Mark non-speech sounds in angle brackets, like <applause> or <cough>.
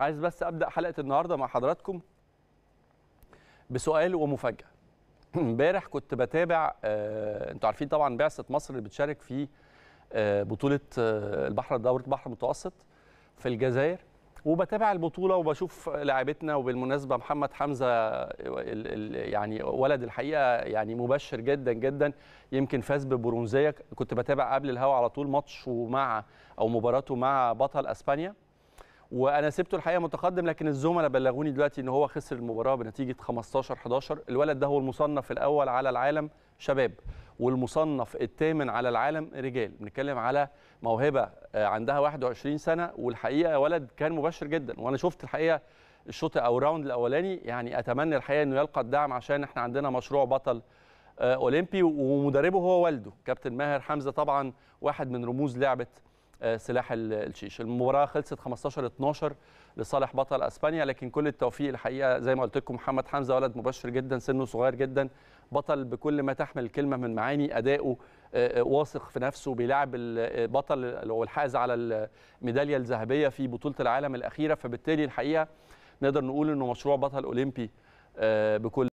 عايز بس ابدا حلقه النهارده مع حضراتكم بسؤال ومفاجاه <clears throat> امبارح كنت بتابع آه انتوا عارفين طبعا بعثه مصر اللي بتشارك في آه بطوله آه البحر دوره البحر المتوسط في الجزائر وبتابع البطوله وبشوف لاعبتنا وبالمناسبه محمد حمزه ال ال يعني ولد الحقيقه يعني مبشر جدا جدا يمكن فاز ببرونزيه كنت بتابع قبل الهوا على طول ماتش ومع او مباراته مع بطل اسبانيا وانا سبته الحقيقه متقدم لكن الزملاء بلغوني دلوقتي ان هو خسر المباراه بنتيجه 15 11 الولد ده هو المصنف الاول على العالم شباب والمصنف الثامن على العالم رجال بنتكلم على موهبه آه، عندها 21 سنه والحقيقه ولد كان مبشر جدا وانا شفت الحقيقه الشوط او الراوند الاولاني يعني اتمنى الحقيقه انه يلقى الدعم عشان احنا عندنا مشروع بطل آه، اولمبي ومدربه هو والده كابتن ماهر حمزه طبعا واحد من رموز لعبه آه، سلاح الشيش المباراه خلصت 15 12 لصالح بطل اسبانيا لكن كل التوفيق الحقيقه زي ما قلت لكم محمد حمزه ولد مبشر جدا سنه صغير جدا بطل بكل ما تحمل الكلمه من معاني اداؤه آه، آه، واثق في نفسه بيلعب البطل والحائز على الميداليه الذهبيه في بطوله العالم الاخيره فبالتالي الحقيقه نقدر نقول انه مشروع بطل اولمبي بكل